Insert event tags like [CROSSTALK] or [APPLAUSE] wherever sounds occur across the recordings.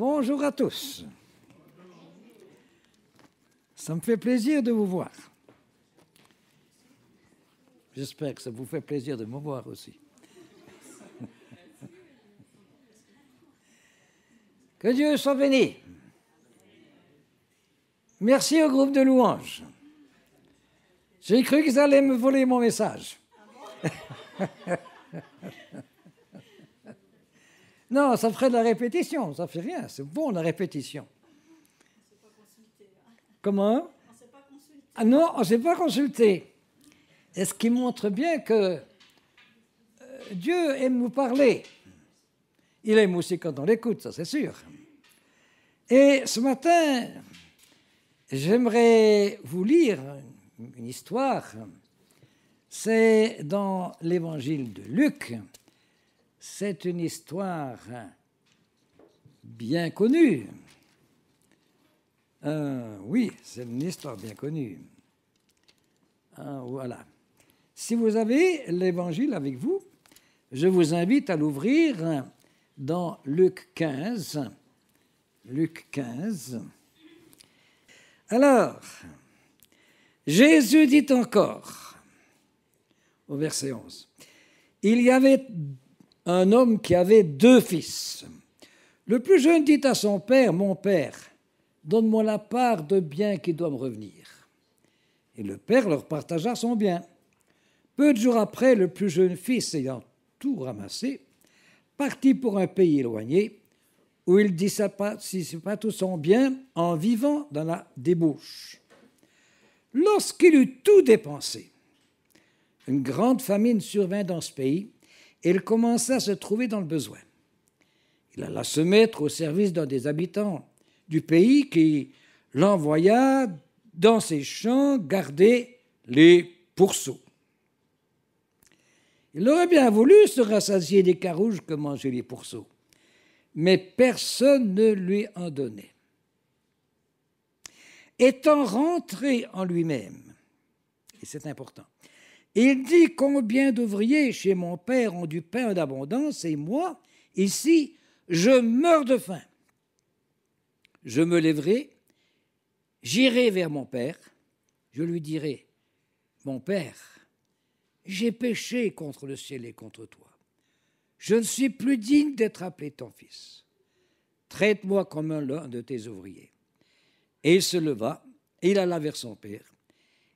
Bonjour à tous. Ça me fait plaisir de vous voir. J'espère que ça vous fait plaisir de me voir aussi. [LAUGHS] Que Dieu soit béni. Merci au groupe de louanges. J'ai cru qu'ils allaient me voler mon message. [LAUGHS] Non, ça ferait de la répétition, ça fait rien, c'est bon la répétition. On pas consulté, Comment On s'est pas consulté. Ah non, on ne s'est pas consulté. Et ce qui montre bien que euh, Dieu aime nous parler. Il aime aussi quand on l'écoute, ça c'est sûr. Et ce matin, j'aimerais vous lire une histoire. C'est dans l'évangile de Luc, c'est une histoire bien connue. Euh, oui, c'est une histoire bien connue. Euh, voilà. Si vous avez l'évangile avec vous, je vous invite à l'ouvrir dans Luc 15. Luc 15. Alors, Jésus dit encore, au verset 11, Il y avait un homme qui avait deux fils. Le plus jeune dit à son père, Mon père, donne-moi la part de bien qui doit me revenir. Et le père leur partagea son bien. Peu de jours après, le plus jeune fils, ayant tout ramassé, partit pour un pays éloigné, où il dissipa tout son bien en vivant dans la débauche. Lorsqu'il eut tout dépensé, une grande famine survint dans ce pays il commença à se trouver dans le besoin. Il alla se mettre au service d'un des habitants du pays qui l'envoya dans ses champs garder les pourceaux. Il aurait bien voulu se rassasier des carouges que mangeaient les pourceaux, mais personne ne lui en donnait. Étant rentré en lui-même, et c'est important, il dit combien d'ouvriers chez mon père ont du pain d'abondance et moi, ici, je meurs de faim. Je me lèverai, j'irai vers mon père, je lui dirai, mon père, j'ai péché contre le ciel et contre toi. Je ne suis plus digne d'être appelé ton fils. Traite-moi comme l'un de tes ouvriers. Et il se leva, et il alla vers son père.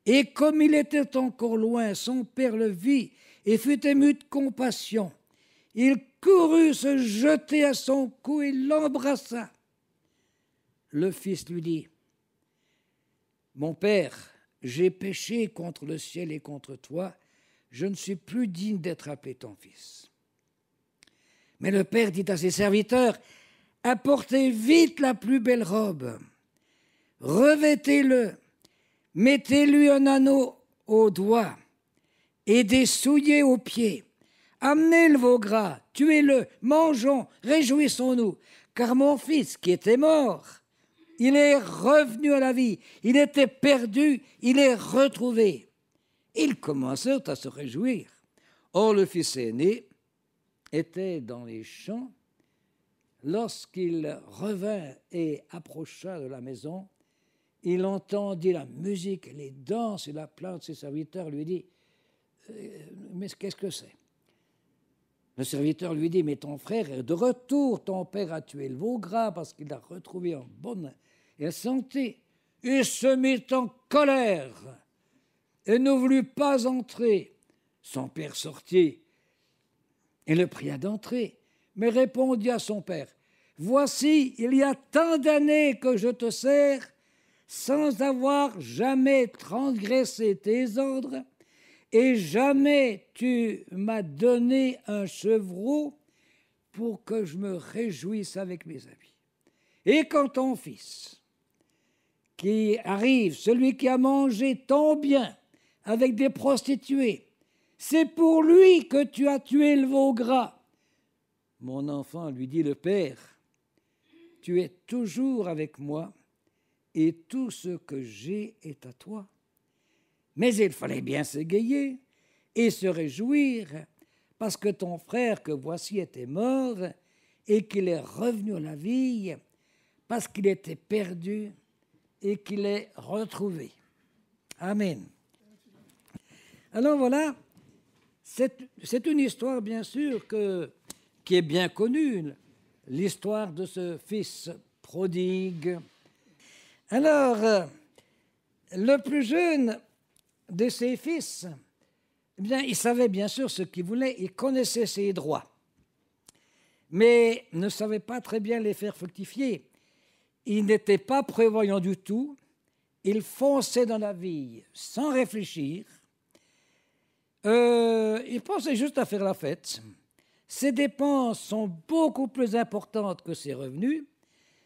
Et comme il était encore loin, son père le vit et fut ému de compassion. Il courut se jeter à son cou et l'embrassa. Le fils lui dit, Mon père, j'ai péché contre le ciel et contre toi, je ne suis plus digne d'être appelé ton fils. Mais le père dit à ses serviteurs, Apportez vite la plus belle robe, revêtez-le Mettez-lui un anneau au doigt et des souliers aux pieds. Amenez le veau gras, tuez-le, mangeons, réjouissons-nous. Car mon fils qui était mort, il est revenu à la vie, il était perdu, il est retrouvé. Ils commencèrent à se réjouir. Or le fils aîné était dans les champs. Lorsqu'il revint et approcha de la maison, il entendit la musique, les danses et la plainte. Ses serviteurs lui dit euh, Mais qu'est-ce que c'est Le serviteur lui dit Mais ton frère est de retour, ton père a tué le veau gras parce qu'il l'a retrouvé en bonne et santé. Il se mit en colère et ne voulut pas entrer. Son père sortit et le pria d'entrer, mais répondit à son père Voici, il y a tant d'années que je te sers sans avoir jamais transgressé tes ordres, et jamais tu m'as donné un chevreau pour que je me réjouisse avec mes amis. Et quand ton fils, qui arrive, celui qui a mangé tant bien avec des prostituées, c'est pour lui que tu as tué le veau gras. Mon enfant, lui dit le père, tu es toujours avec moi et tout ce que j'ai est à toi. Mais il fallait bien s'égayer et se réjouir, parce que ton frère que voici était mort et qu'il est revenu à la vie, parce qu'il était perdu et qu'il est retrouvé. Amen. Alors voilà, c'est une histoire bien sûr que, qui est bien connue, l'histoire de ce fils prodigue alors, euh, le plus jeune de ses fils, eh bien, il savait bien sûr ce qu'il voulait, il connaissait ses droits, mais ne savait pas très bien les faire fructifier. Il n'était pas prévoyant du tout, il fonçait dans la vie sans réfléchir, euh, il pensait juste à faire la fête. Ses dépenses sont beaucoup plus importantes que ses revenus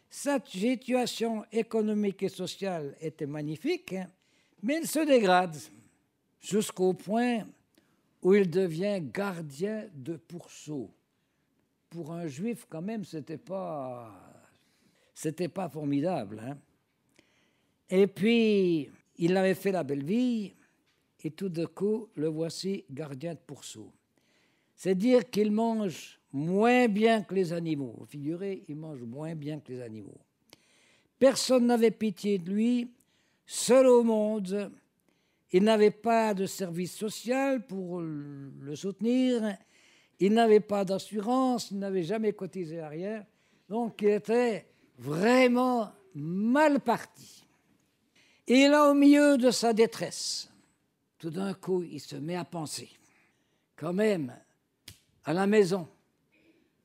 sa situation économique et sociale était magnifique, hein, mais elle se dégrade jusqu'au point où il devient gardien de pourceau. Pour un juif, quand même, c'était pas, c'était pas formidable. Hein. et puis, il avait fait la belle vie, et tout de coup, le voici gardien de pourceaux. C'est dire qu'il mange moins bien que les animaux. Vous figurez, il mange moins bien que les animaux. Personne n'avait pitié de lui, seul au monde. Il n'avait pas de service social pour le soutenir, il n'avait pas d'assurance, il n'avait jamais cotisé arrière. Donc il était vraiment mal parti. Et là, au milieu de sa détresse, tout d'un coup, il se met à penser, quand même, à la maison,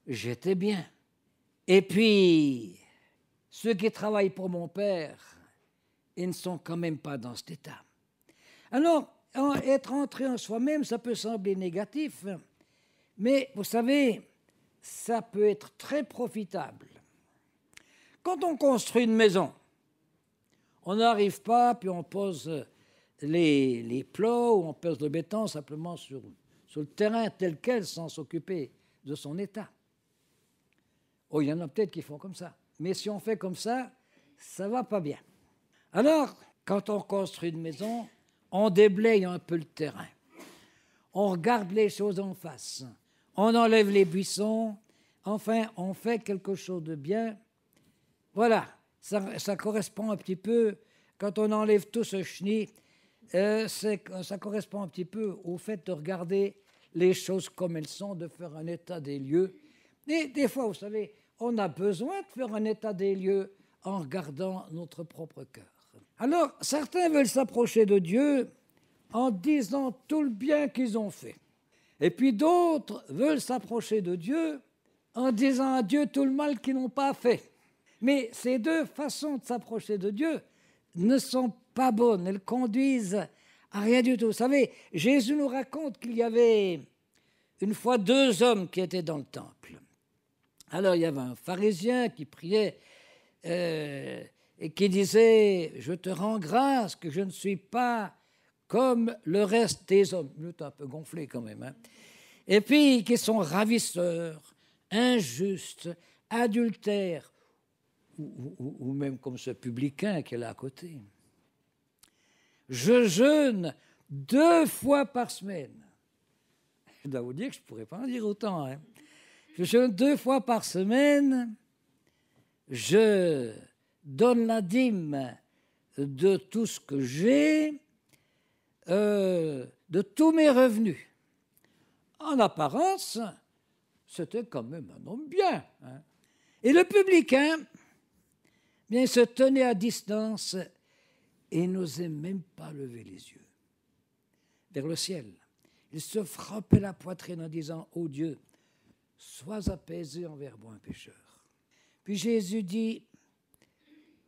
j'étais bien. Et puis, ceux qui travaillent pour mon père, ils ne sont quand même pas dans cet état. Alors, être entré en soi-même, ça peut sembler négatif, mais vous savez, ça peut être très profitable. Quand on construit une maison, on n'arrive pas, puis on pose les, plots ou on pose le béton simplement sur, sur le terrain tel quel sans s'occuper de son état. Oh, il y en a peut-être qui font comme ça. Mais si on fait comme ça, ça va pas bien. Alors, quand on construit une maison, on déblaye un peu le terrain. On regarde les choses en face. On enlève les buissons. Enfin, on fait quelque chose de bien. Voilà, ça, correspond un petit peu, quand on enlève tout ce chenil, euh, ça correspond un petit peu au fait de regarder les choses comme elles sont, de faire un état des lieux. Et des fois, vous savez, on a besoin de faire un état des lieux en regardant notre propre cœur. Alors, certains veulent s'approcher de Dieu en disant tout le bien qu'ils ont fait. Et puis d'autres veulent s'approcher de Dieu en disant à Dieu tout le mal qu'ils n'ont pas fait. Mais ces deux façons de s'approcher de Dieu ne sont pas bonnes, elles conduisent à rien du tout. Vous savez, Jésus nous raconte qu'il y avait une fois deux hommes qui étaient dans le temple. Alors il y avait un pharisien qui priait euh, et qui disait, je te rends grâce que je ne suis pas comme le reste des hommes. Il un peu gonflé quand même. Hein. Et puis qui sont ravisseurs, injustes, adultères, ou, même comme ce publicain qui est à côté. Je jeûne deux fois par semaine. Je dois vous dire que je ne pourrais pas en dire autant. Hein. Je deux fois par semaine. Je donne la dîme de tout ce que j'ai, euh, de tous mes revenus. En apparence, c'était quand même un homme bien. Hein. Et le publicain, hein, bien, se tenait à distance et n'osait même pas lever les yeux vers le ciel. Il se frappait la poitrine en disant Ô oh Dieu, Sois apaisé envers moi, pécheur. Puis Jésus dit,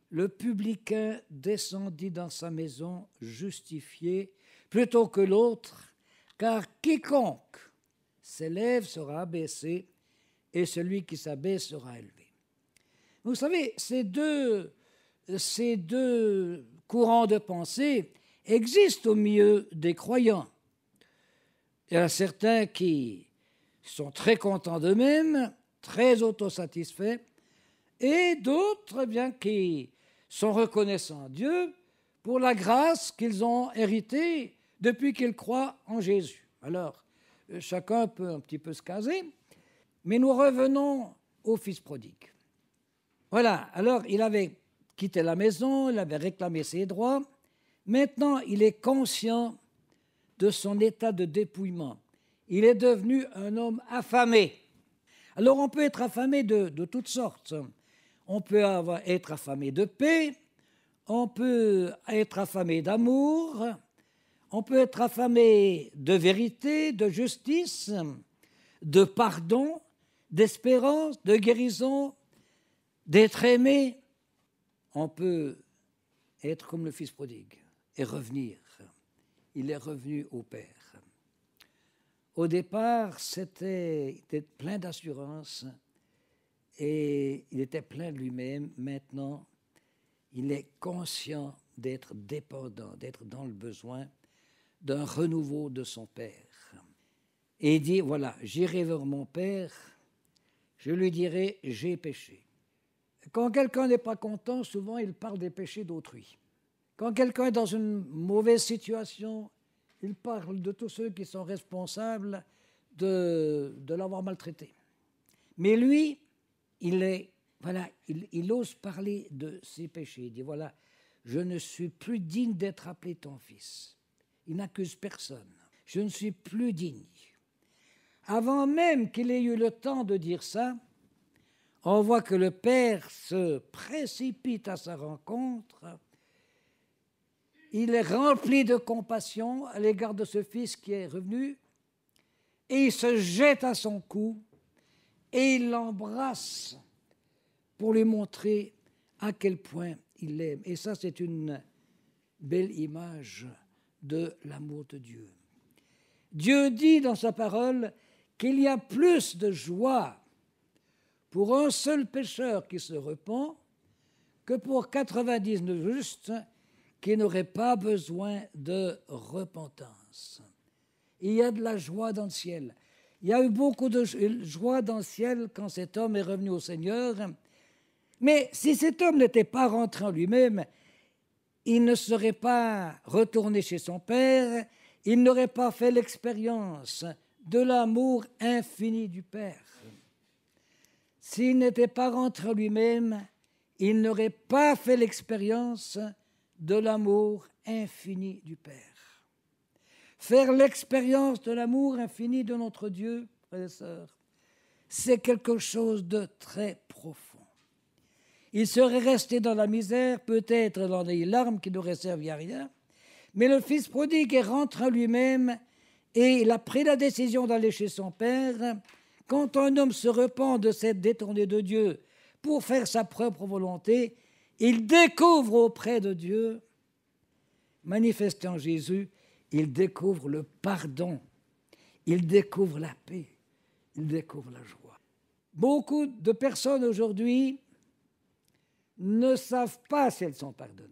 le publicain descendit dans sa maison justifié plutôt que l'autre, car quiconque s'élève sera abaissé et celui qui s'abaisse sera élevé. Vous savez, ces deux, ces deux courants de pensée existent au milieu des croyants. Il y a certains qui sont très contents d'eux-mêmes, très autosatisfaits, et d'autres eh bien, qui sont reconnaissants à Dieu pour la grâce qu'ils ont héritée depuis qu'ils croient en Jésus. Alors, euh, chacun peut un petit peu se caser, mais nous revenons au fils prodigue. Voilà, alors il avait quitté la maison, il avait réclamé ses droits. Maintenant, il est conscient de son état de dépouillement il est devenu un homme affamé. Alors on peut être affamé de, toutes sortes. On peut être affamé de paix, on peut être affamé d'amour, on peut être affamé de vérité, de justice, de pardon, d'espérance, de guérison, d'être aimé. On peut être comme le fils prodigue et revenir. Il est revenu au Père. Au départ, c'était plein d'assurance et il était plein de lui-même. Maintenant, il est conscient d'être dépendant, d'être dans le besoin d'un renouveau de son Père. Et il dit, voilà, j'irai vers mon Père, je lui dirai, j'ai péché. Quand quelqu'un n'est pas content, souvent il parle des péchés d'autrui. Quand quelqu'un est dans une mauvaise situation, il parle de tous ceux qui sont responsables de, l'avoir maltraité. Mais lui, il est, voilà, il, ose parler de ses péchés. Il dit voilà, je ne suis plus digne d'être appelé ton fils. Il n'accuse personne. Je ne suis plus digne. Avant même qu'il ait eu le temps de dire ça, on voit que le Père se précipite à sa rencontre il est rempli de compassion à l'égard de ce fils qui est revenu, et il se jette à son cou, et il l'embrasse pour lui montrer à quel point il l'aime. Et ça, c'est une belle image de l'amour de Dieu. Dieu dit dans sa parole qu'il y a plus de joie pour un seul pécheur qui se repent que pour 99 justes qui n'aurait pas besoin de repentance. Il y a de la joie dans le ciel. Il y a eu beaucoup de joie dans le ciel quand cet homme est revenu au Seigneur. Mais si cet homme n'était pas rentré en lui-même, il ne serait pas retourné chez son Père, il n'aurait pas fait l'expérience de l'amour infini du Père. S'il n'était pas rentré en lui-même, il n'aurait pas fait l'expérience de l'amour infini du Père. Faire l'expérience de l'amour infini de notre Dieu, frères et sœurs, c'est quelque chose de très profond. Il serait resté dans la misère, peut-être dans les larmes qui n'auraient servi à rien, mais le fils prodigue est rentré à lui-même et il a pris la décision d'aller chez son père. Quand un homme se repent de s'être détourné de Dieu pour faire sa propre volonté, il découvre auprès de Dieu, manifestant Jésus, il découvre le pardon, il découvre la paix, il découvre la joie. Beaucoup de personnes aujourd'hui ne savent pas si elles sont pardonnées.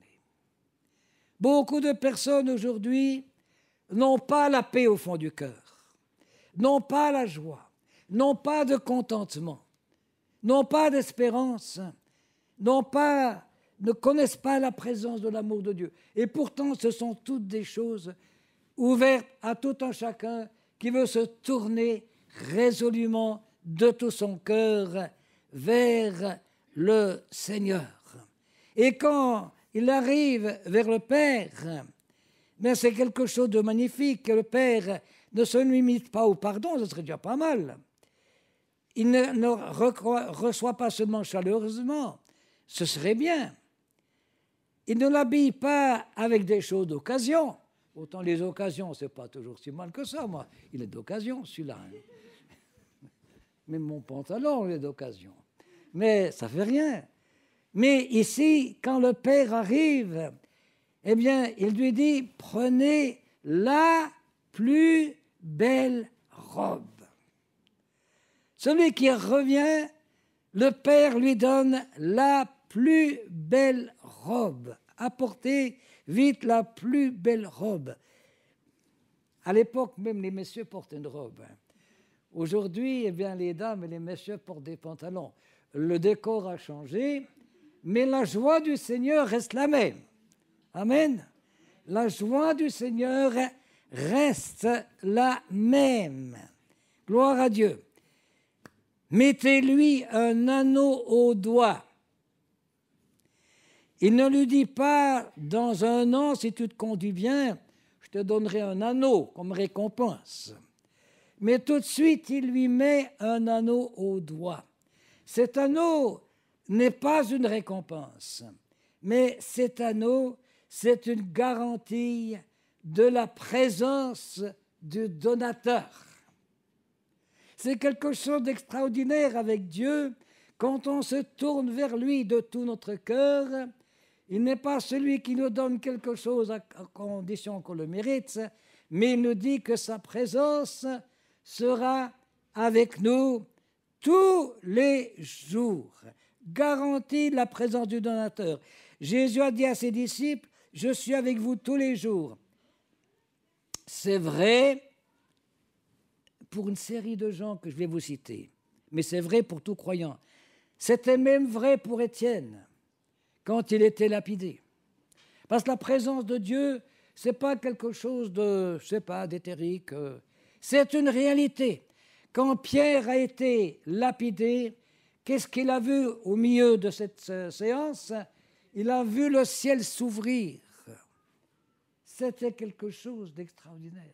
Beaucoup de personnes aujourd'hui n'ont pas la paix au fond du cœur, n'ont pas la joie, n'ont pas de contentement, n'ont pas d'espérance, n'ont pas ne connaissent pas la présence de l'amour de Dieu. Et pourtant, ce sont toutes des choses ouvertes à tout un chacun qui veut se tourner résolument de tout son cœur vers le Seigneur. Et quand il arrive vers le Père, mais c'est quelque chose de magnifique. Le Père ne se limite pas au pardon, ce serait déjà pas mal. Il ne reçoit pas seulement chaleureusement, ce serait bien. Il ne l'habille pas avec des choses d'occasion. Autant les occasions, c'est pas toujours si mal que ça, moi. Il est d'occasion, celui-là. Hein. [LAUGHS] Même mon pantalon, il est d'occasion. Mais ça fait rien. Mais ici, quand le Père arrive, eh bien, il lui dit, prenez la plus belle robe. Celui qui revient, le Père lui donne la plus belle robe robe. Apportez vite la plus belle robe. À l'époque, même les messieurs portaient une robe. Hein. Aujourd'hui, eh bien, les dames et les messieurs portent des pantalons. Le décor a changé, mais la joie du Seigneur reste la même. Amen. La joie du Seigneur reste la même. Gloire à Dieu. Mettez-lui un anneau au doigt. Il ne lui dit pas, dans un an, si tu te conduis bien, je te donnerai un anneau comme récompense. Mais tout de suite, il lui met un anneau au doigt. Cet anneau n'est pas une récompense, mais cet anneau, c'est une garantie de la présence du donateur. C'est quelque chose d'extraordinaire avec Dieu quand on se tourne vers lui de tout notre cœur il n'est pas celui qui nous donne quelque chose à condition qu'on le mérite, mais il nous dit que sa présence sera avec nous tous les jours. Garantie la présence du donateur. Jésus a dit à ses disciples, je suis avec vous tous les jours. C'est vrai pour une série de gens que je vais vous citer, mais c'est vrai pour tout croyant. C'était même vrai pour Étienne quand il était lapidé. Parce que la présence de Dieu, ce n'est pas quelque chose de, je sais pas, d'éthérique. Euh. C'est une réalité. Quand Pierre a été lapidé, qu'est-ce qu'il a vu au milieu de cette euh, séance Il a vu le ciel s'ouvrir. C'était quelque chose d'extraordinaire.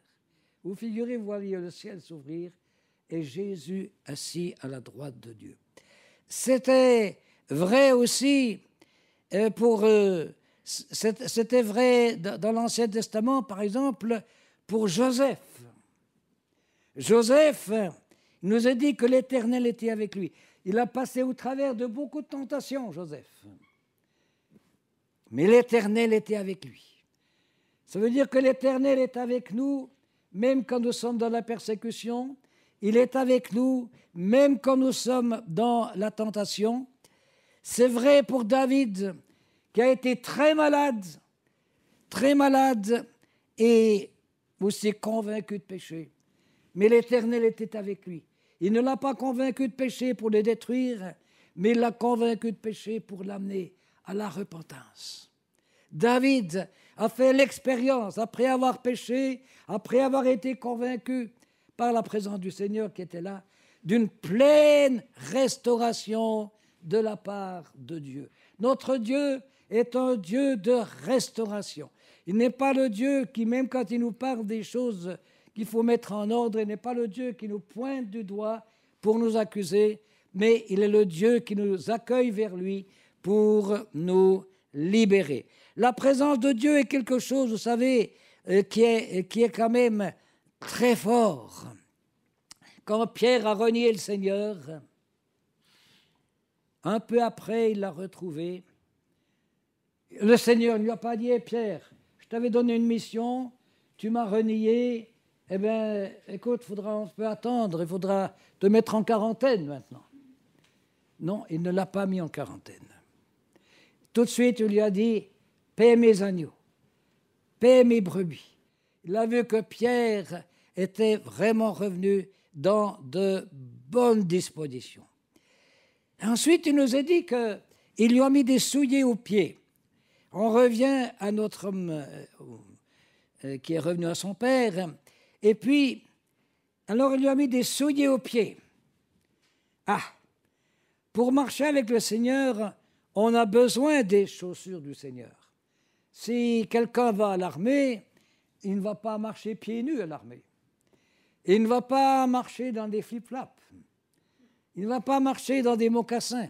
Vous figurez, vous voyez le ciel s'ouvrir et Jésus assis à la droite de Dieu. C'était vrai aussi pour, euh, c'était vrai dans l'Ancien Testament, par exemple, pour Joseph. Joseph nous a dit que l'Éternel était avec lui. Il a passé au travers de beaucoup de tentations, Joseph. Mais l'Éternel était avec lui. Ça veut dire que l'Éternel est avec nous, même quand nous sommes dans la persécution. Il est avec nous, même quand nous sommes dans la tentation. C'est vrai pour David, qui a été très malade, très malade, et aussi convaincu de péché. Mais l'Éternel était avec lui. Il ne l'a pas convaincu de péché pour le détruire, mais il l'a convaincu de péché pour l'amener à la repentance. David a fait l'expérience, après avoir péché, après avoir été convaincu par la présence du Seigneur qui était là, d'une pleine restauration de la part de Dieu. Notre Dieu est un Dieu de restauration. Il n'est pas le Dieu qui, même quand il nous parle des choses qu'il faut mettre en ordre, il n'est pas le Dieu qui nous pointe du doigt pour nous accuser, mais il est le Dieu qui nous accueille vers lui pour nous libérer. La présence de Dieu est quelque chose, vous savez, euh, qui est, euh, qui est quand même très fort. Quand Pierre a renié le Seigneur, un peu après, il l'a retrouvé. Le Seigneur ne lui a pas dit, eh, Pierre, je t'avais donné une mission, tu m'as renié, eh bien, écoute, faudra, on peut attendre, il faudra te mettre en quarantaine maintenant. Non, il ne l'a pas mis en quarantaine. Tout de suite, il lui a dit, paie mes agneaux, paie mes brebis. Il a vu que Pierre était vraiment revenu dans de bonnes dispositions. Ensuite, il nous a dit qu'il lui a mis des souliers aux pieds. On revient à notre homme euh, euh, qui est revenu à son père. Et puis, alors il lui a mis des souliers aux pieds. Ah, pour marcher avec le Seigneur, on a besoin des chaussures du Seigneur. Si quelqu'un va à l'armée, il ne va pas marcher pieds nus à l'armée. Il ne va pas marcher dans des flip-flops. Il ne va pas marcher dans des mocassins.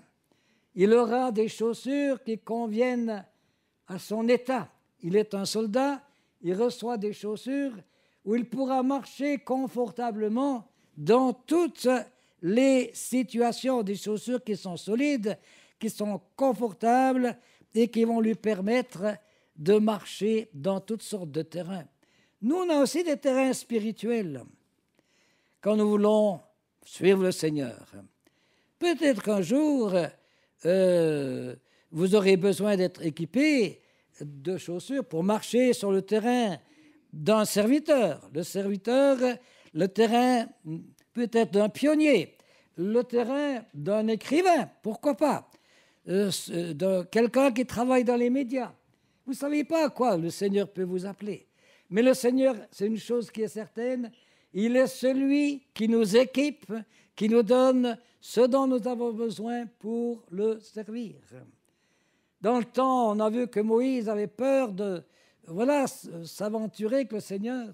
Il aura des chaussures qui conviennent à son état. Il est un soldat, il reçoit des chaussures où il pourra marcher confortablement dans toutes les situations, des chaussures qui sont solides, qui sont confortables et qui vont lui permettre de marcher dans toutes sortes de terrains. Nous, on a aussi des terrains spirituels quand nous voulons suivre le Seigneur. Peut-être qu'un jour, euh, vous aurez besoin d'être équipé de chaussures pour marcher sur le terrain d'un serviteur. Le serviteur, le terrain peut-être d'un pionnier, le terrain d'un écrivain, pourquoi pas, euh, de quelqu'un qui travaille dans les médias. Vous ne savez pas à quoi le Seigneur peut vous appeler. Mais le Seigneur, c'est une chose qui est certaine, il est celui qui nous équipe, qui nous donne ce dont nous avons besoin pour le servir. Dans le temps, on a vu que Moïse avait peur de voilà, s'aventurer avec le Seigneur,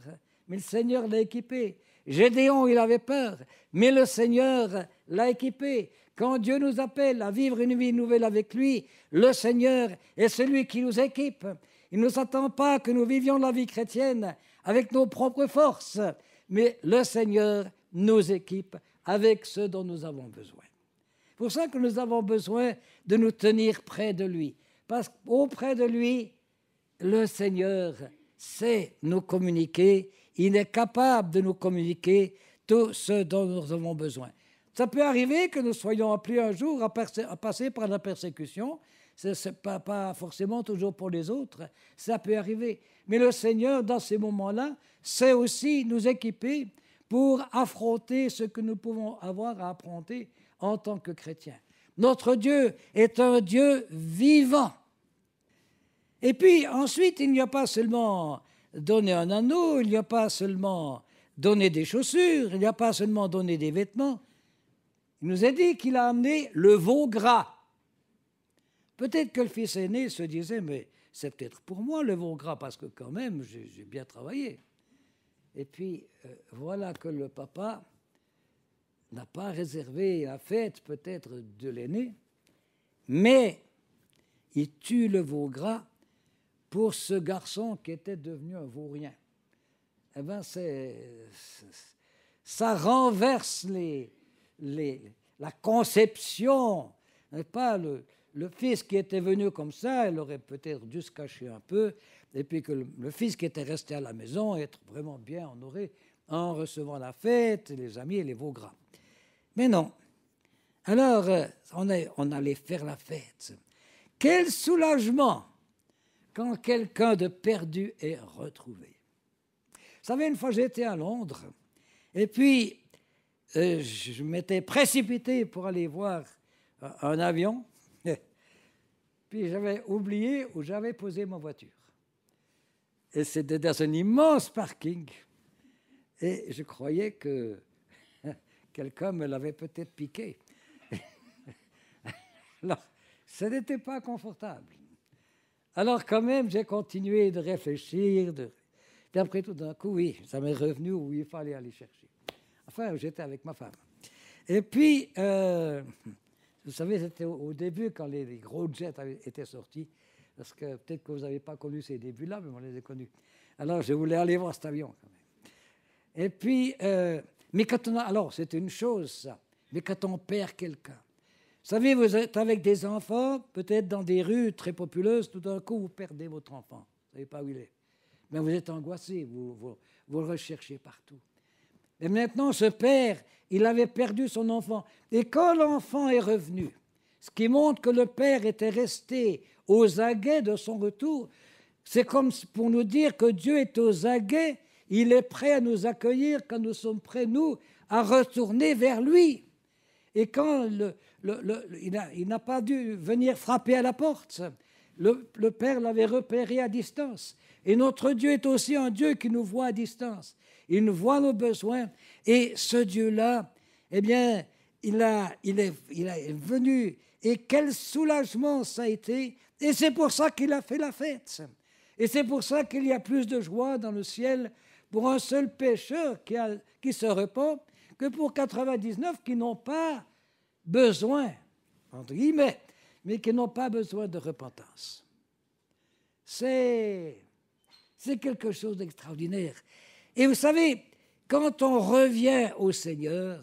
mais le Seigneur l'a équipé. Gédéon, il avait peur, mais le Seigneur l'a équipé. Quand Dieu nous appelle à vivre une vie nouvelle avec lui, le Seigneur est celui qui nous équipe. Il ne s'attend pas que nous vivions la vie chrétienne avec nos propres forces, mais le Seigneur nous équipe avec ce dont nous avons besoin. Pour ça que nous avons besoin de nous tenir près de lui, parce qu'auprès de lui, le Seigneur sait nous communiquer, il est capable de nous communiquer tout ce dont nous avons besoin. Ça peut arriver que nous soyons appelés un jour à, passer par la persécution, ce n'est pas, forcément toujours pour les autres, ça peut arriver. Mais le Seigneur, dans ces moments-là, sait aussi nous équiper, pour affronter ce que nous pouvons avoir à affronter en tant que chrétiens. Notre Dieu est un Dieu vivant. Et puis ensuite, il n'y a pas seulement donné un anneau, il n'y a pas seulement donné des chaussures, il n'y a pas seulement donné des vêtements. Il nous a dit qu'il a amené le veau gras. Peut-être que le fils aîné se disait, mais c'est peut-être pour moi le veau gras, parce que quand même, j'ai bien travaillé. Et puis, euh, voilà que le papa n'a pas réservé la fête peut-être de l'aîné, mais il tue le veau gras pour ce garçon qui était devenu un vaurien. Eh bien, ça renverse les, la conception. Pas le fils qui était venu comme ça, il aurait peut-être dû se cacher un peu et puis que le fils qui était resté à la maison être vraiment bien honoré en recevant la fête, les amis et les veaux gras. Mais non. Alors, euh, on, est, on allait faire la fête. Quel soulagement quand quelqu'un de perdu est retrouvé. Vous savez, une fois j'étais à Londres, et puis euh, je m'étais précipité pour aller voir un avion, [LAUGHS] puis j'avais oublié où j'avais posé ma voiture. Et c'était dans un immense parking. Et je croyais que [LAUGHS] quelqu'un me l'avait peut-être piqué. [LAUGHS] Alors, ce n'était pas confortable. Alors, quand même, j'ai continué de réfléchir. De... après, tout d'un coup, oui, ça m'est revenu où il fallait aller chercher. Enfin, j'étais avec ma femme. Et puis, euh, vous savez, c'était au début, quand les, gros jets étaient sortis, parce que peut-être que vous n'avez pas connu ces débuts-là, mais on les a connus. Alors, je voulais aller voir cet avion. Quand même. Et puis, euh, mais quand alors, c'est une chose, ça. Mais quand on perd quelqu'un, vous savez, vous êtes avec des enfants, peut-être dans des rues très populeuses, tout d'un coup, vous perdez votre enfant. Vous ne savez pas où il est. Mais vous êtes angoissé, vous, vous, le recherchez partout. Mais maintenant, ce père, il avait perdu son enfant. Et quand l'enfant est revenu, ce qui montre que le Père était resté aux aguets de son retour. C'est comme pour nous dire que Dieu est aux aguets, il est prêt à nous accueillir quand nous sommes prêts, nous, à retourner vers lui. Et quand il n'a pas dû venir frapper à la porte, le, le, Père l'avait repéré à distance. Et notre Dieu est aussi un Dieu qui nous voit à distance. Il nous voit nos besoins. Et ce Dieu-là, eh bien, il, a, il, est, il est venu et quel soulagement ça a été. Et c'est pour ça qu'il a fait la fête. Et c'est pour ça qu'il y a plus de joie dans le ciel pour un seul pécheur qui, qui se repent que pour 99 qui n'ont pas besoin, entre guillemets, mais qui n'ont pas besoin de repentance. C'est quelque chose d'extraordinaire. Et vous savez, quand on revient au Seigneur,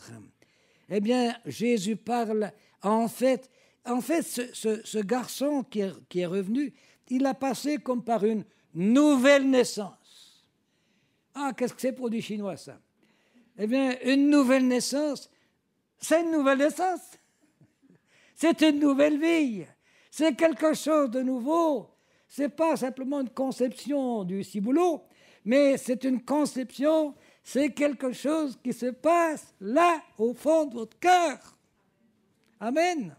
eh bien, Jésus parle. En fait, en fait ce, garçon qui est, revenu, il a passé comme par une nouvelle naissance. Ah, qu'est-ce que c'est pour du chinois, ça Eh bien, une nouvelle naissance, c'est une nouvelle naissance. C'est une nouvelle vie. C'est quelque chose de nouveau. C'est pas simplement une conception du ciboulot, mais c'est une conception c'est quelque chose qui se passe là, au fond de votre cœur. Amen.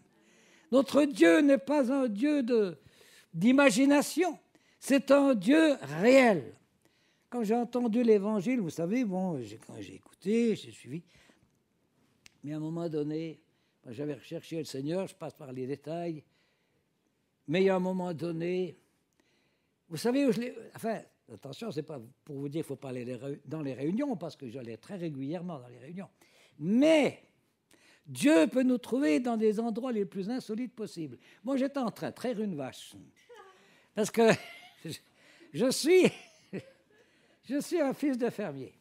Notre Dieu n'est pas un Dieu d'imagination, c'est un Dieu réel. Quand j'ai entendu l'Évangile, vous savez, bon, quand j'ai écouté, j'ai suivi, mais à un moment donné, ben, j'avais recherché le Seigneur, je passe par les détails, mais à un moment donné, vous savez, où je enfin, Attention, n'est pas pour vous dire qu'il faut pas aller dans les réunions, parce que j'allais très régulièrement dans les réunions. Mais Dieu peut nous trouver dans des endroits les plus insolites possibles. Moi, j'étais en train de traire une vache, parce que [LAUGHS] je suis, [LAUGHS] je suis un fils de fermier.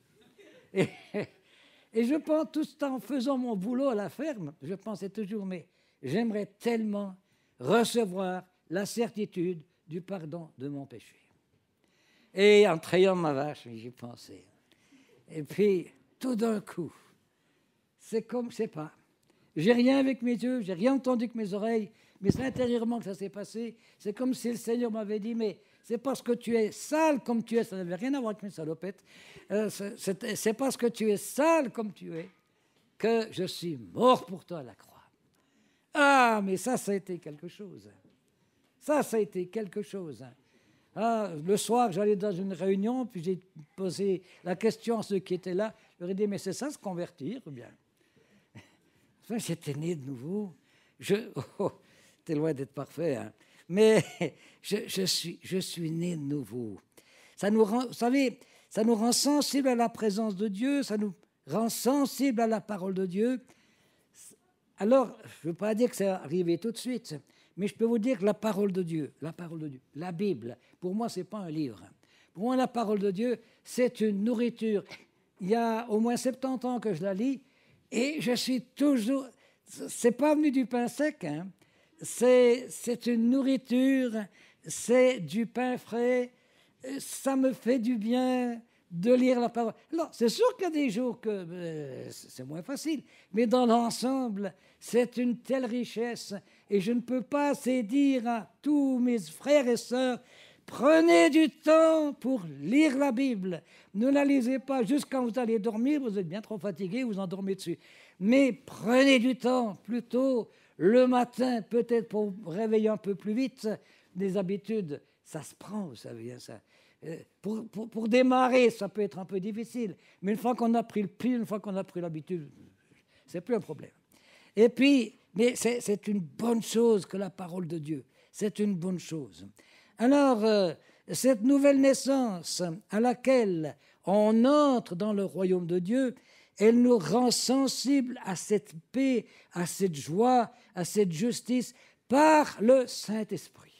Et, [LAUGHS] et je pense, tout en faisant mon boulot à la ferme, je pensais toujours, mais j'aimerais tellement recevoir la certitude du pardon de mon péché et en traillant ma vache, j'y pensé. Et puis, tout d'un coup, c'est comme, je sais pas, j'ai rien avec mes yeux, j'ai rien entendu que mes oreilles, mais c'est intérieurement que ça s'est passé. C'est comme si le Seigneur m'avait dit, mais c'est parce que tu es sale comme tu es, ça n'avait rien à voir avec mes salopettes, euh, c'est parce que tu es sale comme tu es que je suis mort pour toi à la croix. Ah, mais ça, ça a été quelque chose. Ça, ça a été quelque chose. Ah, le soir, j'allais dans une réunion, puis j'ai posé la question à ceux qui étaient là. Je leur ai dit, mais c'est ça se convertir ou bien [LAUGHS] j'étais né de nouveau. Je, [LAUGHS] oh, oh, t'es loin d'être parfait, hein. mais [LAUGHS] je, suis, né de nouveau. Ça nous rend, vous savez, ça nous rend sensible à la présence de Dieu, ça nous rend sensible à la parole de Dieu. Alors, je ne veux pas dire que c'est arrivé tout de suite, mais je peux vous dire que la parole de Dieu, la parole de Dieu, la Bible, pour moi, ce n'est pas un livre. Pour moi, la parole de Dieu, c'est une nourriture. Il y a au moins 70 ans que je la lis et je suis toujours. C'est pas venu du pain sec, hein. c'est une nourriture, c'est du pain frais, ça me fait du bien de lire la parole. Alors, c'est sûr qu'il y a des jours que euh, c'est moins facile, mais dans l'ensemble, c'est une telle richesse, et je ne peux pas assez dire à tous mes frères et sœurs, prenez du temps pour lire la Bible. Ne la lisez pas jusqu'à quand vous allez dormir, vous êtes bien trop fatigué, vous endormez dessus. Mais prenez du temps plutôt le matin, peut-être pour vous réveiller un peu plus vite, des habitudes. Ça se prend, vous savez, ça. Euh, pour, pour, démarrer, ça peut être un peu difficile, mais une fois qu'on a pris le pli, une fois qu'on a pris l'habitude, c'est plus un problème. Et puis, mais c'est une bonne chose que la parole de Dieu. C'est une bonne chose. Alors, euh, cette nouvelle naissance à laquelle on entre dans le royaume de Dieu, elle nous rend sensibles à cette paix, à cette joie, à cette justice par le Saint-Esprit.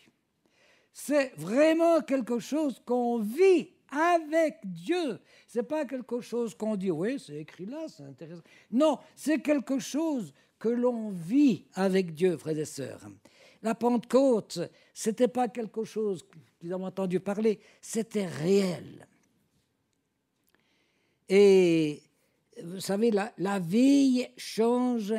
C'est vraiment quelque chose qu'on vit avec Dieu. Ce n'est pas quelque chose qu'on dit, oui, c'est écrit là, c'est intéressant. Non, c'est quelque chose que l'on vit avec Dieu, frères et sœurs. La Pentecôte, c'était pas quelque chose que nous avons entendu parler, c'était réel. Et vous savez, la, la vie change,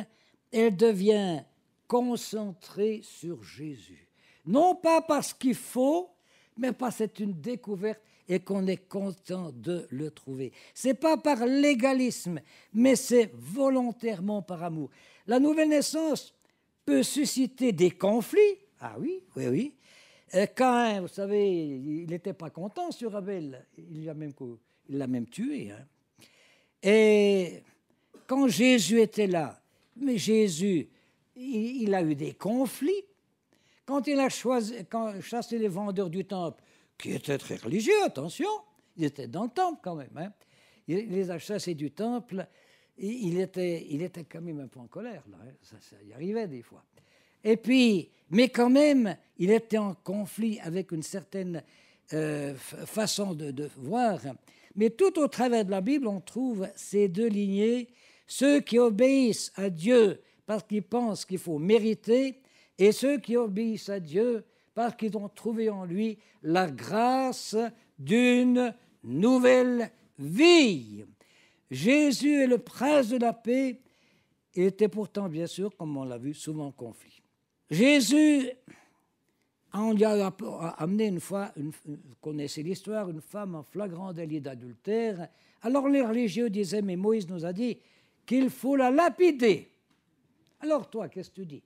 elle devient concentrée sur Jésus. Non pas parce qu'il faut, mais pas c'est une découverte et qu'on est content de le trouver. C'est pas par légalisme, mais c'est volontairement par amour. La nouvelle naissance peut susciter des conflits. Ah oui, oui, oui. Et euh, vous savez, il n'était pas content sur Abel. Il l'a même, même tué. Hein. Et quand Jésus était là, mais Jésus, il a eu des conflits quand il a choisi, quand, chassé les vendeurs du temple, qui étaient très religieux, attention, ils étaient dans le temple quand même, hein, il, les a chassés du temple, il, était, il était quand même un peu en colère, là, hein, ça, y arrivait des fois. Et puis, mais quand même, il était en conflit avec une certaine euh, façon de, voir. Mais tout au travers de la Bible, on trouve ces deux lignées, ceux qui obéissent à Dieu parce qu'ils pensent qu'il faut mériter, et ceux qui obéissent à Dieu parce qu'ils ont trouvé en lui la grâce d'une nouvelle vie. Jésus est le prince de la paix et était pourtant, bien sûr, comme on l'a vu, souvent en conflit. Jésus, a amené une fois, une, vous connaissez l'histoire, une femme en flagrant délit d'adultère. Alors les religieux disaient, mais Moïse nous a dit qu'il faut la lapider. Alors toi, qu'est-ce que tu dis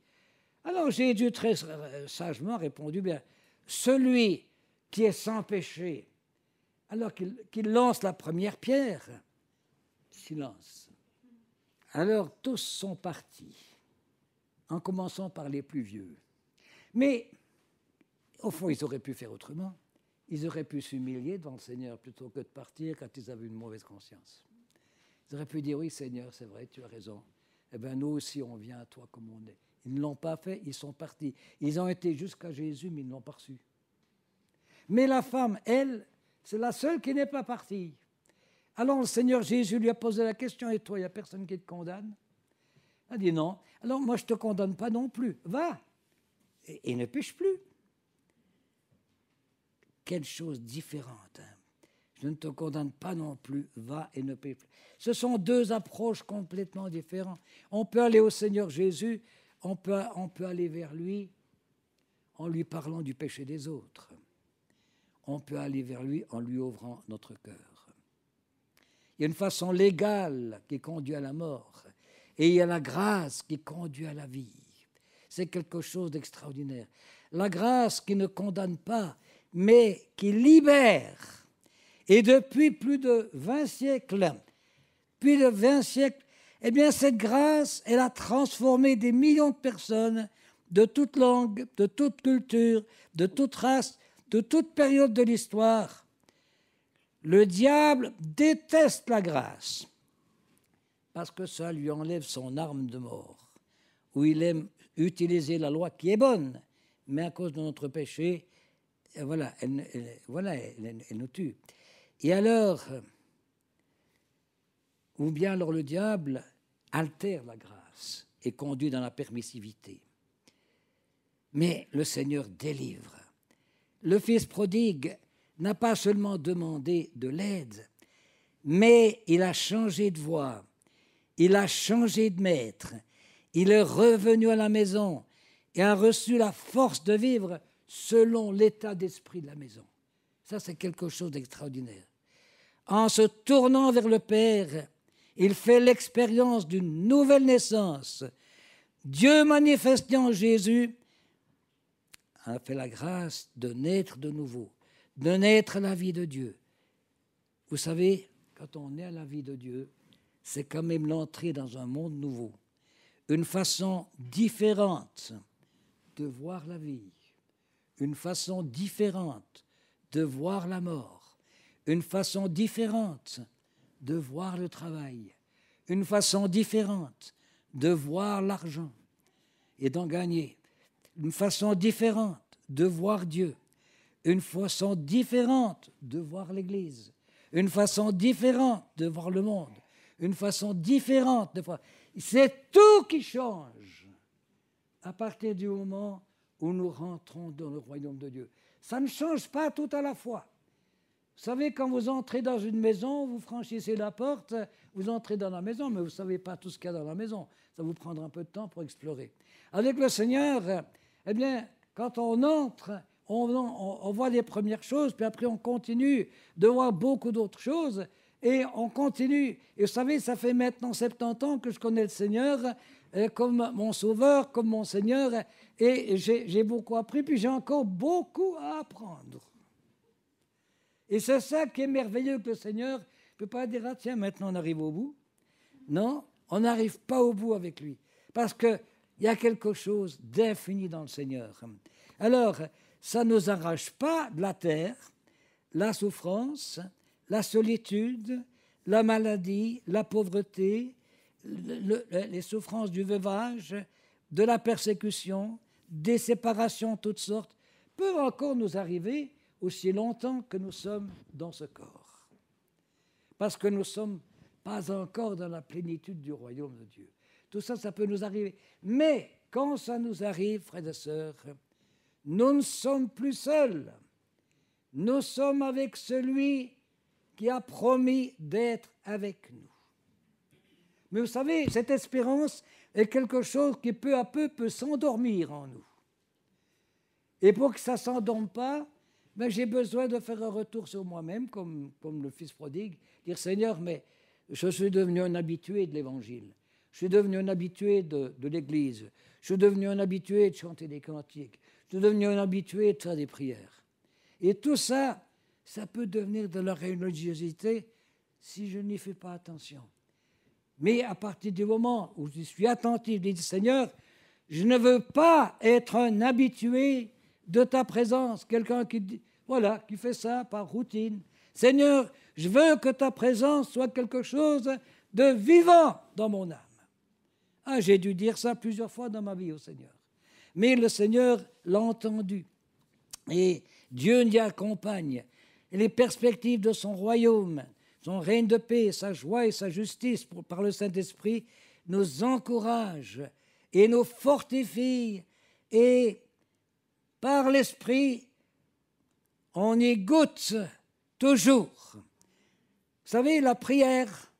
alors Jésus très euh, sagement répondu, bien, celui qui est sans péché, alors qu'il lance la première pierre, silence. Alors tous sont partis, en commençant par les plus vieux. Mais au fond, ils auraient pu faire autrement. Ils auraient pu s'humilier devant le Seigneur plutôt que de partir quand ils avaient une mauvaise conscience. Ils auraient pu dire, oui Seigneur, c'est vrai, tu as raison. Eh bien, nous aussi, on vient à toi comme on est. Ils ne l'ont pas fait, ils sont partis. Ils ont été jusqu'à Jésus, mais ils ne l'ont pas reçu. Mais la femme, elle, c'est la seule qui n'est pas partie. Alors le Seigneur Jésus lui a posé la question, et toi, il n'y a personne qui te condamne Elle a dit non. Alors moi, je ne te condamne pas non plus. Va et, ne pêche plus. Quelle chose différente. Hein. Je ne te condamne pas non plus. Va et ne pêche plus. Ce sont deux approches complètement différentes. On peut aller au Seigneur Jésus on peut, on peut aller vers lui en lui parlant du péché des autres. On peut aller vers lui en lui ouvrant notre cœur. Il y a une façon légale qui conduit à la mort et il y a la grâce qui conduit à la vie. C'est quelque chose d'extraordinaire. La grâce qui ne condamne pas, mais qui libère. Et depuis plus de 20 siècles, plus de 20 siècles, eh bien, cette grâce, elle a transformé des millions de personnes de toute langue, de toute culture, de toute race, de toute période de l'histoire. Le diable déteste la grâce parce que ça lui enlève son arme de mort, où il aime utiliser la loi qui est bonne, mais à cause de notre péché, eh, voilà, elle, voilà, elle nous tue. Et alors, ou bien alors le diable altère la grâce et conduit dans la permissivité. Mais le Seigneur délivre. Le Fils prodigue n'a pas seulement demandé de l'aide, mais il a changé de voie, il a changé de maître, il est revenu à la maison et a reçu la force de vivre selon l'état d'esprit de la maison. Ça, c'est quelque chose d'extraordinaire. En se tournant vers le Père, il fait l'expérience d'une nouvelle naissance. Dieu manifestant en Jésus a fait la grâce de naître de nouveau, de naître à la vie de Dieu. Vous savez, quand on est à la vie de Dieu, c'est quand même l'entrée dans un monde nouveau, une façon différente de voir la vie, une façon différente de voir la mort, une façon différente de voir le travail, une façon différente de voir l'argent et d'en gagner, une façon différente de voir Dieu, une façon différente de voir l'Église, une façon différente de voir le monde, une façon différente de voir... C'est tout qui change à partir du moment où nous rentrons dans le royaume de Dieu. Ça ne change pas tout à la fois. Vous savez, quand vous entrez dans une maison, vous franchissez la porte, vous entrez dans la maison, mais vous ne savez pas tout ce qu'il y a dans la maison. Ça vous prendre un peu de temps pour explorer. Avec le Seigneur, eh bien, quand on entre, on, on voit les premières choses, puis après on continue de voir beaucoup d'autres choses, et on continue. Et vous savez, ça fait maintenant 70 ans que je connais le Seigneur euh, comme mon Sauveur, comme mon Seigneur, et j'ai beaucoup appris, puis j'ai encore beaucoup à apprendre. Et c'est ça qui est merveilleux que le Seigneur ne peut pas dire Ah, tiens, maintenant on arrive au bout. Non, on n'arrive pas au bout avec lui. Parce qu'il y a quelque chose d'infini dans le Seigneur. Alors, ça ne nous arrache pas de la terre, la souffrance, la solitude, la maladie, la pauvreté, les souffrances du veuvage, de la persécution, des séparations toutes sortes, peuvent encore nous arriver aussi longtemps que nous sommes dans ce corps. Parce que nous ne sommes pas encore dans la plénitude du royaume de Dieu. Tout ça, ça peut nous arriver. Mais quand ça nous arrive, frères et sœurs, nous ne sommes plus seuls. Nous sommes avec celui qui a promis d'être avec nous. Mais vous savez, cette espérance est quelque chose qui peu à peu peut s'endormir en nous. Et pour que ça ne s'endorme pas, mais ben, j'ai besoin de faire un retour sur moi-même, comme, comme le Fils prodigue, dire Seigneur, mais je suis devenu un habitué de l'Évangile, je suis devenu un habitué de, de l'Église, je suis devenu un habitué de chanter des cantiques, je suis devenu un habitué de faire des prières. Et tout ça, ça peut devenir de la religiosité si je n'y fais pas attention. Mais à partir du moment où je suis attentif, je dis Seigneur, je ne veux pas être un habitué de ta présence, quelqu'un qui dit, voilà, qui fait ça par routine. Seigneur, je veux que ta présence soit quelque chose de vivant dans mon âme. Ah, j'ai dû dire ça plusieurs fois dans ma vie au Seigneur. Mais le Seigneur l'a entendu. Et Dieu n'y accompagne. Les perspectives de son royaume, son règne de paix, sa joie et sa justice par le Saint-Esprit nous encouragent et nous fortifient et par l'esprit, on y goûte toujours. Vous savez, la prière,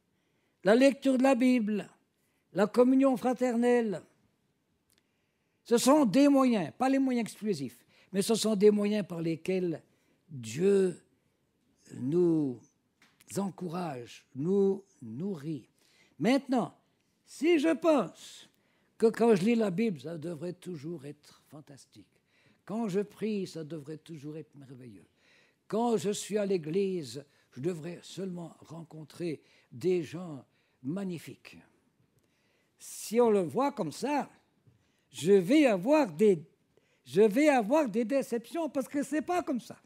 la lecture de la Bible, la communion fraternelle, ce sont des moyens, pas les moyens exclusifs, mais ce sont des moyens par lesquels Dieu nous encourage, nous nourrit. Maintenant, si je pense que quand je lis la Bible, ça devrait toujours être fantastique, quand je prie, ça devrait toujours être merveilleux. Quand je suis à l'église, je devrais seulement rencontrer des gens magnifiques. Si on le voit comme ça, je vais avoir des, je vais avoir des déceptions parce que ce n'est pas comme ça.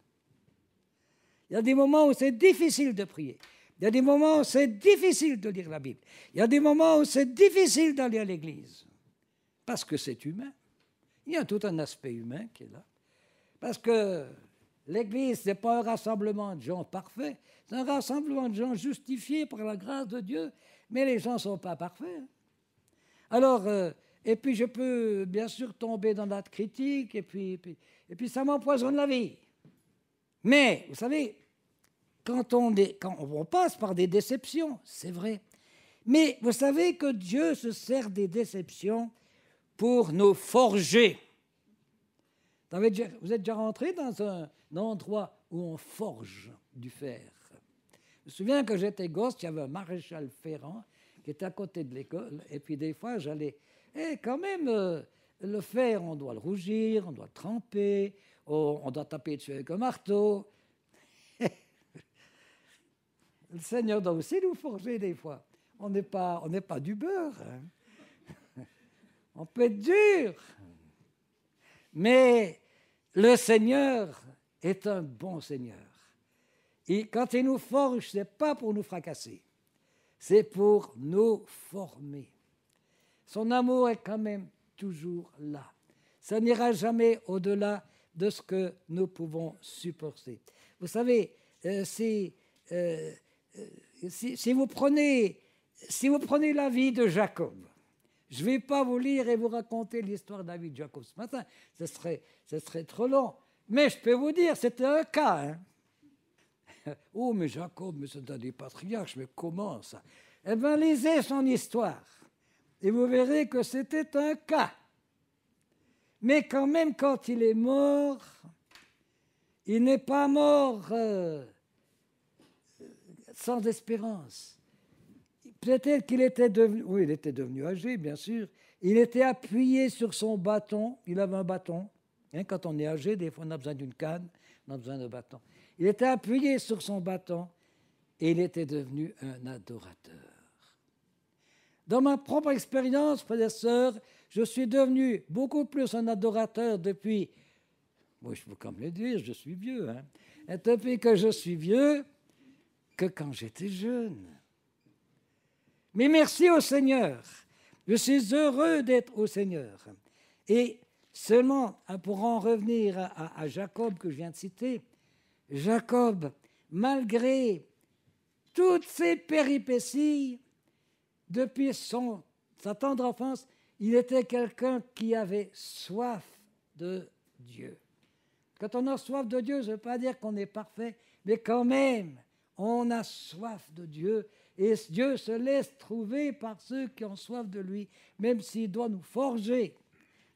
Il y a des moments où c'est difficile de prier. Il y a des moments où c'est difficile de lire la Bible. Il y a des moments où c'est difficile d'aller à l'église. Parce que c'est humain. Il y a tout un aspect humain qui est là. Parce que l'Église, ce n'est pas un rassemblement de gens parfaits, c'est un rassemblement de gens justifiés par la grâce de Dieu, mais les gens ne sont pas parfaits. Hein. Alors, euh, et puis je peux bien sûr tomber dans la critique, et puis, et puis, ça m'empoisonne la vie. Mais, vous savez, quand on, est, quand on passe par des déceptions, c'est vrai. Mais vous savez que Dieu se sert des déceptions pour nous forger. Vous êtes déjà rentré dans un, endroit où on forge du fer. Je me souviens que j'étais gosse, il y avait un maréchal ferrant qui était à côté de l'école, et puis des fois j'allais, et eh, quand même, euh, le fer, on doit le rougir, on doit le tremper, oh, on doit taper dessus avec un marteau. [LAUGHS] le Seigneur doit aussi nous forger des fois. On n'est pas, pas du beurre. Hein. On peut être dur. Mais le Seigneur est un bon Seigneur. Et quand il nous forge, ce n'est pas pour nous fracasser, c'est pour nous former. Son amour est quand même toujours là. Ça n'ira jamais au-delà de ce que nous pouvons supporter. Vous savez, euh, euh, euh, si, vous prenez, si vous prenez la vie de Jacob, je ne vais pas vous lire et vous raconter l'histoire David Jacob ce matin, ce serait, ce serait trop long. Mais je peux vous dire, c'était un cas. Hein. [LAUGHS] oh, mais Jacob, c'est un des patriarches, mais comment ça Eh bien, lisez son histoire et vous verrez que c'était un cas. Mais quand même, quand il est mort, il n'est pas mort euh, sans espérance. Peut-être qu'il était devenu, oui, il était devenu âgé, bien sûr. Il était appuyé sur son bâton. Il avait un bâton. Hein, quand on est âgé, des fois, on a besoin d'une canne, on a besoin d'un bâton. Il était appuyé sur son bâton et il était devenu un adorateur. Dans ma propre expérience, frères et sœurs, je suis devenu beaucoup plus un adorateur depuis. Moi, je peux comme le dire, je suis vieux. Hein. depuis que je suis vieux que quand j'étais jeune. Mais merci au Seigneur. Je suis heureux d'être au Seigneur. Et seulement, ah, pour en revenir à, Jacob que je viens de citer, Jacob, malgré toutes ses péripéties, depuis son, sa tendre enfance, il était quelqu'un qui avait soif de Dieu. Quand on a soif de Dieu, je ne veux pas dire qu'on est parfait, mais quand même, on a soif de Dieu et Dieu se laisse trouver par ceux qui ont soif de lui, même s'il doit nous forger.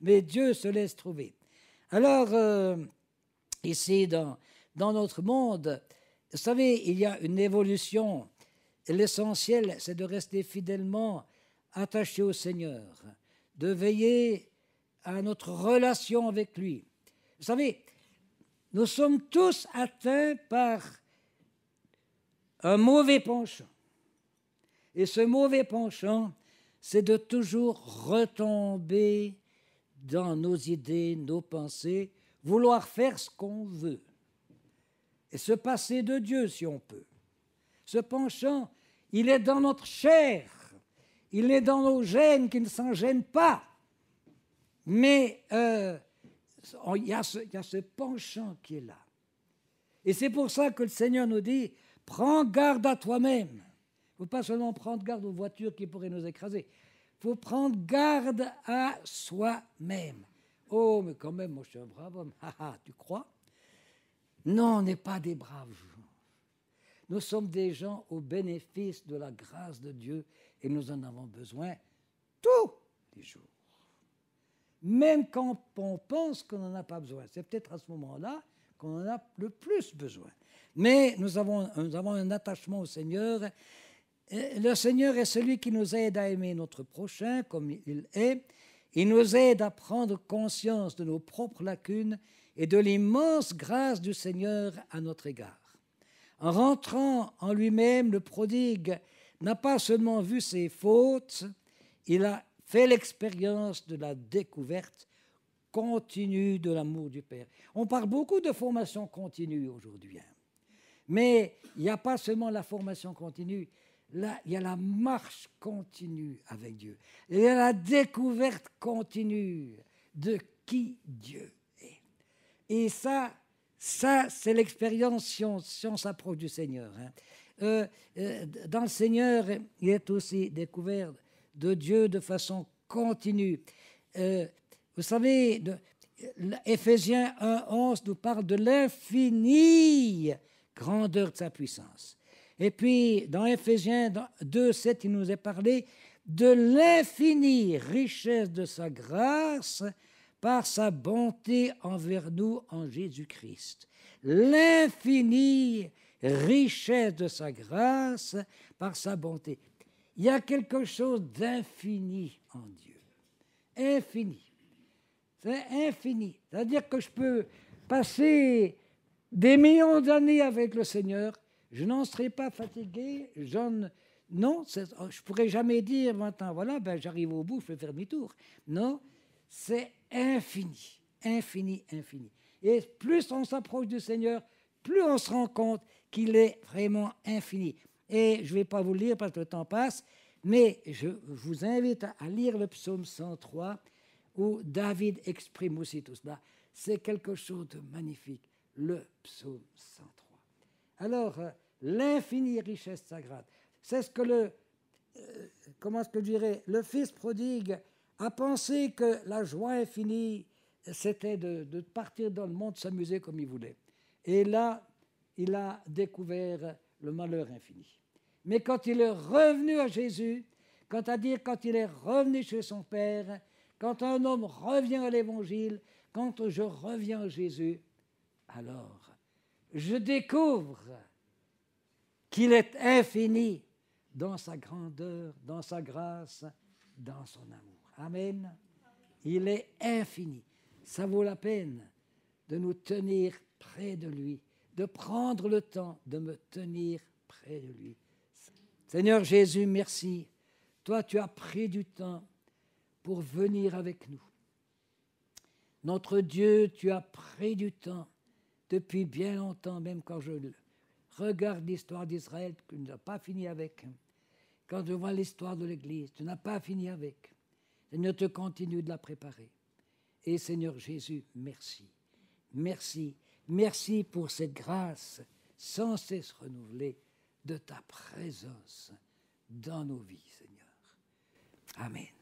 Mais Dieu se laisse trouver. Alors, euh, ici, dans, dans notre monde, vous savez, il y a une évolution. L'essentiel, c'est de rester fidèlement attaché au Seigneur, de veiller à notre relation avec lui. Vous savez, nous sommes tous atteints par un mauvais penchant. Et ce mauvais penchant, c'est de toujours retomber dans nos idées, nos pensées, vouloir faire ce qu'on veut et se passer de Dieu si on peut. Ce penchant, il est dans notre chair, il est dans nos gènes qui ne s'en gênent pas. Mais euh, il y, a ce penchant qui est là. Et c'est pour ça que le Seigneur nous dit, prends garde à toi-même. Il ne faut pas seulement prendre garde aux voitures qui pourraient nous écraser. Il faut prendre garde à soi-même. Oh, mais quand même, moi je suis un brave homme. [LAUGHS] tu crois Non, on n'est pas des braves gens. Nous sommes des gens au bénéfice de la grâce de Dieu et nous en avons besoin tous les jours. Même quand on pense qu'on n'en a pas besoin. C'est peut-être à ce moment-là qu'on en a le plus besoin. Mais nous avons, nous avons un attachement au Seigneur le Seigneur est celui qui nous aide à aimer notre prochain comme il est. Il nous aide à prendre conscience de nos propres lacunes et de l'immense grâce du Seigneur à notre égard. En rentrant en lui-même, le prodigue n'a pas seulement vu ses fautes, il a fait l'expérience de la découverte continue de l'amour du Père. On parle beaucoup de formation continue aujourd'hui, hein. mais il n'y a pas seulement la formation continue, Là, il y a la marche continue avec Dieu. Il y a la découverte continue de qui Dieu est. Et ça, ça, c'est l'expérience si on s'approche du Seigneur. Hein. Euh, euh, dans le Seigneur, il est aussi découvert de Dieu de façon continue. Euh, vous savez, de, Éphésiens 1.11 nous parle de l'infinie grandeur de sa puissance. Et puis, dans Ephésiens 2, 7, il nous est parlé de l'infinie richesse de sa grâce par sa bonté envers nous en Jésus-Christ. L'infinie richesse de sa grâce par sa bonté. Il y a quelque chose d'infini en Dieu. Infini. C'est infini. C'est-à-dire que je peux passer des millions d'années avec le Seigneur je n'en serai pas fatigué, Non, oh, je ne pourrais jamais dire maintenant, voilà, ben, j'arrive au bout, je vais faire demi-tour. Non, c'est infini, infini, infini. Et plus on s'approche du Seigneur, plus on se rend compte qu'il est vraiment infini. Et je ne vais pas vous le lire parce que le temps passe, mais je vous invite à lire le psaume 103 où David exprime aussi tout cela. C'est quelque chose de magnifique, le psaume 103. Alors, euh, l'infinie richesse sacrée, C'est ce que le, euh, comment est-ce que je dirais, le fils prodigue a pensé que la joie infinie, c'était de, de, partir dans le monde, s'amuser comme il voulait. Et là, il a découvert le malheur infini. Mais quand il est revenu à Jésus, quant à dire quand il est revenu chez son Père, quand un homme revient à l'Évangile, quand je reviens à Jésus, alors je découvre qu'il est infini dans sa grandeur, dans sa grâce, dans son amour. Amen. Il est infini. Ça vaut la peine de nous tenir près de lui, de prendre le temps de me tenir près de lui. Seigneur Jésus, merci. Toi, tu as pris du temps pour venir avec nous. Notre Dieu, tu as pris du temps depuis bien longtemps, même quand je le Regarde l'histoire d'Israël, tu n'as pas fini avec. Quand tu vois l'histoire de l'Église, tu n'as pas fini avec. Seigneur, te continue de la préparer. Et Seigneur Jésus, merci. Merci. Merci pour cette grâce sans cesse renouvelée de ta présence dans nos vies, Seigneur. Amen.